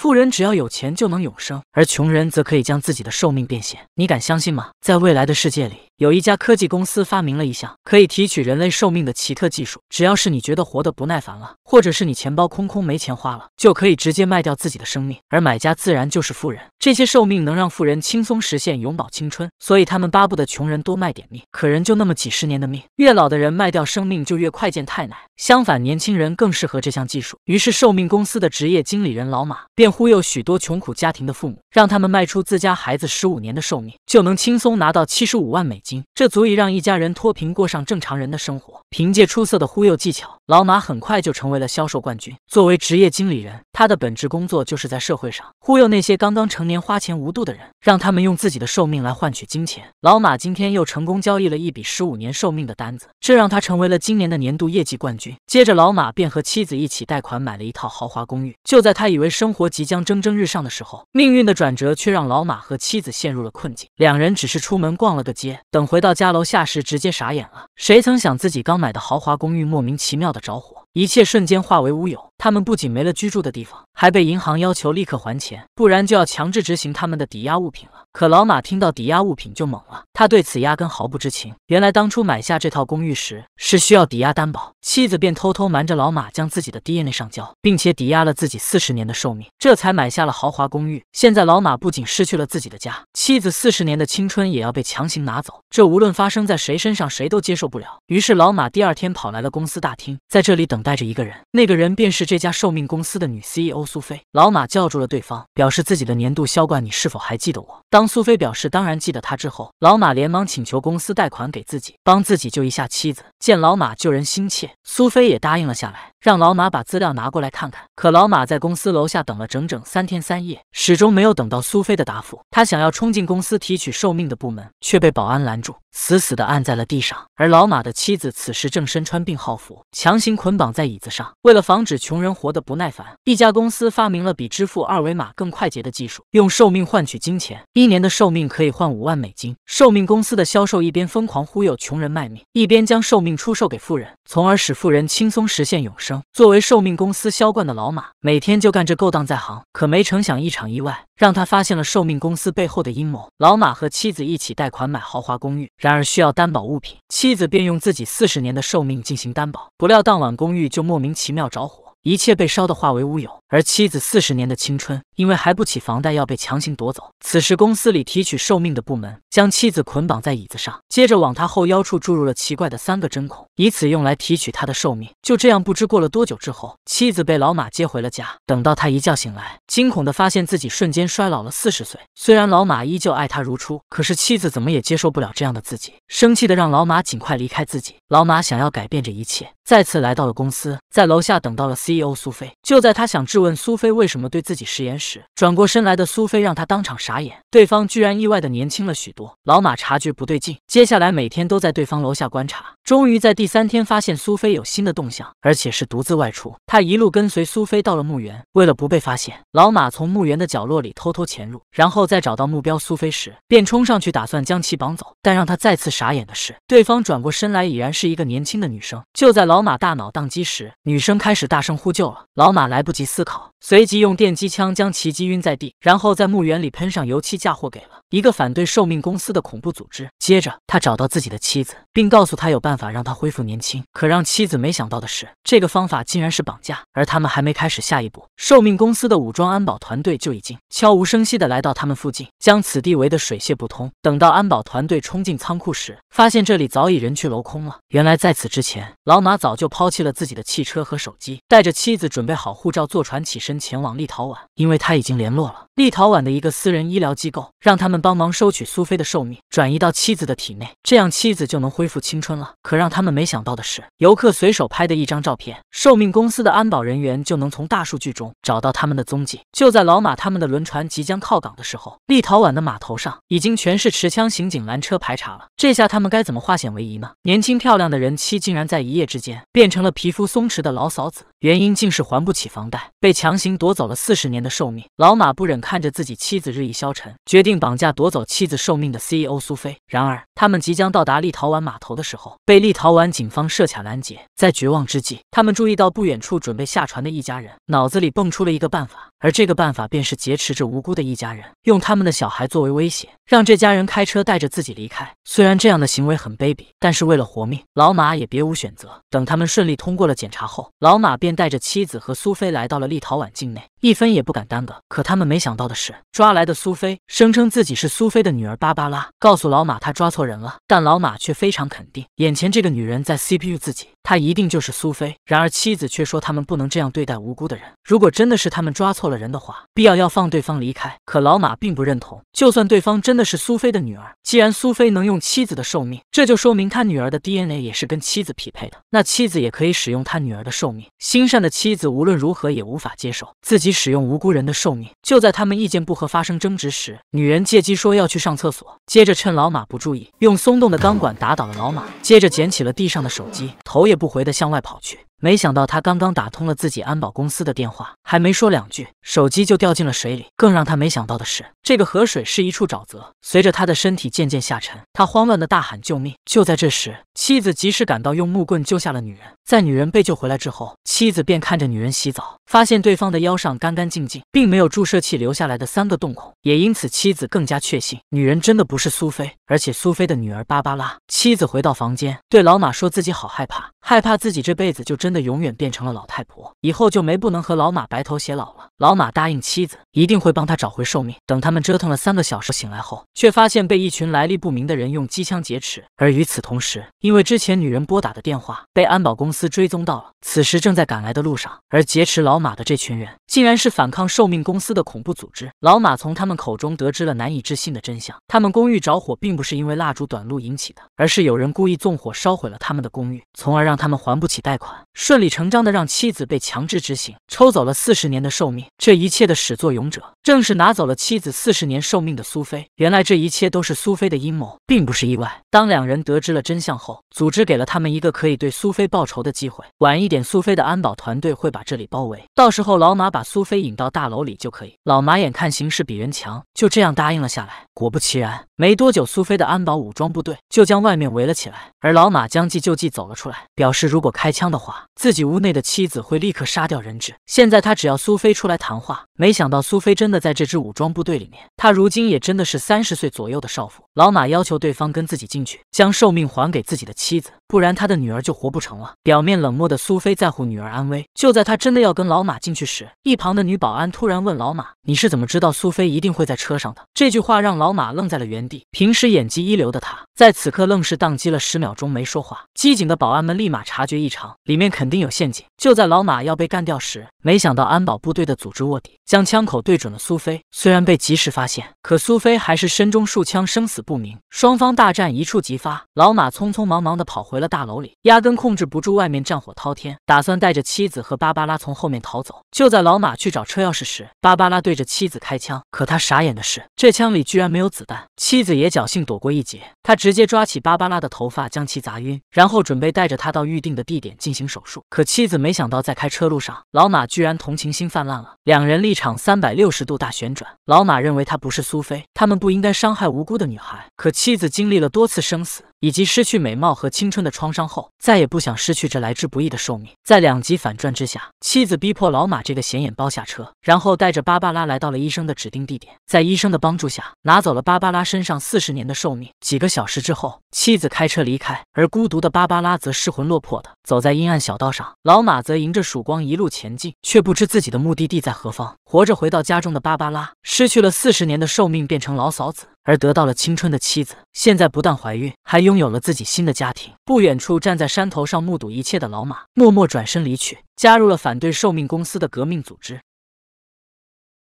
富人只要有钱就能永生，而穷人则可以将自己的寿命变现。你敢相信吗？在未来的世界里，有一家科技公司发明了一项可以提取人类寿命的奇特技术。只要是你觉得活得不耐烦了，或者是你钱包空空没钱花了，就可以直接卖掉自己的生命，而买家自然就是富人。这些寿命能让富人轻松实现永葆青春，所以他们巴不得穷人多卖点命。可人就那么几十年的命，越老的人卖掉生命就越快见太奶。相反，年轻人更适合这项技术。于是，寿命公司的职业经理人老马便。忽悠许多穷苦家庭的父母，让他们卖出自家孩子十五年的寿命，就能轻松拿到七十五万美金，这足以让一家人脱贫过上正常人的生活。凭借出色的忽悠技巧，老马很快就成为了销售冠军。作为职业经理人，他的本职工作就是在社会上忽悠那些刚刚成年、花钱无度的人，让他们用自己的寿命来换取金钱。老马今天又成功交易了一笔十五年寿命的单子，这让他成为了今年的年度业绩冠军。接着，老马便和妻子一起贷款买了一套豪华公寓。就在他以为生活即将蒸蒸日上的时候，命运的转折却让老马和妻子陷入了困境。两人只是出门逛了个街，等回到家楼下时，直接傻眼了。谁曾想自己刚买的豪华公寓莫名其妙的着火，一切瞬间化为乌有。他们不仅没了居住的地方，还被银行要求立刻还钱，不然就要强制执行他们的抵押物品了。可老马听到抵押物品就懵了，他对此压根毫不知情。原来当初买下这套公寓时是需要抵押担保，妻子便偷偷瞒着老马将自己的 DNA 上交，并且抵押了自己四十年的寿命，这才买下了豪华公寓。现在老马不仅失去了自己的家，妻子四十年的青春也要被强行拿走，这无论发生在谁身上，谁都接受不了。于是老马第二天跑来了公司大厅，在这里等待着一个人，那个人便是。这家寿命公司的女 CEO 苏菲，老马叫住了对方，表示自己的年度销冠，你是否还记得我？当苏菲表示当然记得他之后，老马连忙请求公司贷款给自己，帮自己救一下妻子。见老马救人心切，苏菲也答应了下来，让老马把资料拿过来看看。可老马在公司楼下等了整整三天三夜，始终没有等到苏菲的答复。他想要冲进公司提取寿命的部门，却被保安拦住。死死的按在了地上，而老马的妻子此时正身穿病号服，强行捆绑在椅子上。为了防止穷人活得不耐烦，一家公司发明了比支付二维码更快捷的技术，用寿命换取金钱，一年的寿命可以换五万美金。寿命公司的销售一边疯狂忽悠穷人卖命，一边将寿命出售给富人，从而使富人轻松实现永生。作为寿命公司销冠的老马，每天就干这勾当在行，可没成想一场意外。让他发现了寿命公司背后的阴谋。老马和妻子一起贷款买豪华公寓，然而需要担保物品，妻子便用自己四十年的寿命进行担保。不料当晚公寓就莫名其妙着火，一切被烧得化为乌有。而妻子四十年的青春，因为还不起房贷要被强行夺走。此时，公司里提取寿命的部门将妻子捆绑在椅子上，接着往他后腰处注入了奇怪的三个针孔，以此用来提取他的寿命。就这样，不知过了多久之后，妻子被老马接回了家。等到他一觉醒来，惊恐的发现自己瞬间衰老了四十岁。虽然老马依旧爱他如初，可是妻子怎么也接受不了这样的自己，生气的让老马尽快离开自己。老马想要改变这一切，再次来到了公司，在楼下等到了 CEO 苏菲。就在他想知问苏菲为什么对自己食言时，转过身来的苏菲让他当场傻眼，对方居然意外的年轻了许多。老马察觉不对劲，接下来每天都在对方楼下观察。终于在第三天发现苏菲有新的动向，而且是独自外出。他一路跟随苏菲到了墓园，为了不被发现，老马从墓园的角落里偷偷潜入，然后再找到目标苏菲时，便冲上去打算将其绑走。但让他再次傻眼的是，对方转过身来已然是一个年轻的女生。就在老马大脑宕机时，女生开始大声呼救了。老马来不及思考，随即用电击枪将其击晕在地，然后在墓园里喷上油漆，嫁祸给了一个反对寿命公司的恐怖组织。接着，他找到自己的妻子。并告诉他有办法让他恢复年轻，可让妻子没想到的是，这个方法竟然是绑架。而他们还没开始下一步，寿命公司的武装安保团队就已经悄无声息地来到他们附近，将此地围得水泄不通。等到安保团队冲进仓库时，发现这里早已人去楼空了。原来在此之前，老马早就抛弃了自己的汽车和手机，带着妻子准备好护照，坐船起身前往立陶宛，因为他已经联络了立陶宛的一个私人医疗机构，让他们帮忙收取苏菲的寿命，转移到妻子的体内，这样妻子就能恢。复青春了，可让他们没想到的是，游客随手拍的一张照片，寿命公司的安保人员就能从大数据中找到他们的踪迹。就在老马他们的轮船即将靠港的时候，立陶宛的码头上已经全是持枪刑警拦车排查了。这下他们该怎么化险为夷呢？年轻漂亮的人妻竟然在一夜之间变成了皮肤松弛的老嫂子，原因竟是还不起房贷，被强行夺走了四十年的寿命。老马不忍看着自己妻子日益消沉，决定绑架夺走妻子寿命的 CEO 苏菲。然而他们即将到达立陶宛码头的时候被立陶宛警方设卡拦截，在绝望之际，他们注意到不远处准备下船的一家人，脑子里蹦出了一个办法。而这个办法便是劫持着无辜的一家人，用他们的小孩作为威胁，让这家人开车带着自己离开。虽然这样的行为很卑鄙，但是为了活命，老马也别无选择。等他们顺利通过了检查后，老马便带着妻子和苏菲来到了立陶宛境内，一分也不敢耽搁。可他们没想到的是，抓来的苏菲声称自己是苏菲的女儿芭芭拉，告诉老马他抓错人了。但老马却非常肯定，眼前这个女人在 CPU 自己，她一定就是苏菲。然而妻子却说他们不能这样对待无辜的人，如果真的是他们抓错。了人的话，必要要放对方离开。可老马并不认同，就算对方真的是苏菲的女儿，既然苏菲能用妻子的寿命，这就说明他女儿的 DNA 也是跟妻子匹配的，那妻子也可以使用他女儿的寿命。心善的妻子无论如何也无法接受自己使用无辜人的寿命。就在他们意见不合发生争执时，女人借机说要去上厕所，接着趁老马不注意，用松动的钢管打倒了老马，接着捡起了地上的手机，头也不回的向外跑去。没想到他刚刚打通了自己安保公司的电话，还没说两句，手机就掉进了水里。更让他没想到的是，这个河水是一处沼泽。随着他的身体渐渐下沉，他慌乱的大喊救命。就在这时，妻子及时赶到，用木棍救下了女人。在女人被救回来之后，妻子便看着女人洗澡，发现对方的腰上干干净净，并没有注射器留下来的三个洞孔。也因此，妻子更加确信，女人真的不是苏菲，而且苏菲的女儿芭芭拉。妻子回到房间，对老马说自己好害怕，害怕自己这辈子就真。真的永远变成了老太婆，以后就没不能和老马白头偕老了。老马答应妻子，一定会帮他找回寿命。等他们折腾了三个小时醒来后，却发现被一群来历不明的人用机枪劫持。而与此同时，因为之前女人拨打的电话被安保公司追踪到了，此时正在赶来的路上。而劫持老马的这群人，竟然是反抗寿命公司的恐怖组织。老马从他们口中得知了难以置信的真相：他们公寓着火，并不是因为蜡烛短路引起的，而是有人故意纵火烧毁了他们的公寓，从而让他们还不起贷款。顺理成章的让妻子被强制执行，抽走了四十年的寿命。这一切的始作俑者正是拿走了妻子四十年寿命的苏菲。原来这一切都是苏菲的阴谋，并不是意外。当两人得知了真相后，组织给了他们一个可以对苏菲报仇的机会。晚一点，苏菲的安保团队会把这里包围，到时候老马把苏菲引到大楼里就可以。老马眼看形势比人强，就这样答应了下来。果不其然，没多久，苏菲的安保武装部队就将外面围了起来，而老马将计就计走了出来，表示如果开枪的话。自己屋内的妻子会立刻杀掉人质。现在他只要苏菲出来谈话。没想到苏菲真的在这支武装部队里面。他如今也真的是三十岁左右的少妇。老马要求对方跟自己进去，将寿命还给自己的妻子，不然他的女儿就活不成了。表面冷漠的苏菲在乎女儿安危。就在他真的要跟老马进去时，一旁的女保安突然问老马：“你是怎么知道苏菲一定会在车上的？”这句话让老马愣在了原地。平时演技一流的他，在此刻愣是宕机了十秒钟没说话。机警的保安们立马察觉异常，里面肯。肯定有陷阱！就在老马要被干掉时，没想到安保部队的组织卧底将枪口对准了苏菲。虽然被及时发现，可苏菲还是身中数枪，生死不明。双方大战一触即发，老马匆匆忙忙地跑回了大楼里，压根控制不住外面战火滔天，打算带着妻子和芭芭拉从后面逃走。就在老马去找车钥匙时，芭芭拉对着妻子开枪，可他傻眼的是，这枪里居然没有子弹。妻子也侥幸躲过一劫，他直接抓起芭芭拉的头发将其砸晕，然后准备带着他到预定的地点进行手术。可妻子没想到，在开车路上，老马居然同情心泛滥了，两人立场三百六十度大旋转。老马认为他不是苏菲，他们不应该伤害无辜的女孩。可妻子经历了多次生死。以及失去美貌和青春的创伤后，再也不想失去这来之不易的寿命。在两极反转之下，妻子逼迫老马这个显眼包下车，然后带着芭芭拉来到了医生的指定地点。在医生的帮助下，拿走了芭芭拉身上四十年的寿命。几个小时之后，妻子开车离开，而孤独的芭芭拉则失魂落魄的走在阴暗小道上。老马则迎着曙光一路前进，却不知自己的目的地在何方。活着回到家中的芭芭拉，失去了四十年的寿命，变成老嫂子。而得到了青春的妻子，现在不但怀孕，还拥有了自己新的家庭。不远处站在山头上目睹一切的老马，默默转身离去，加入了反对寿命公司的革命组织。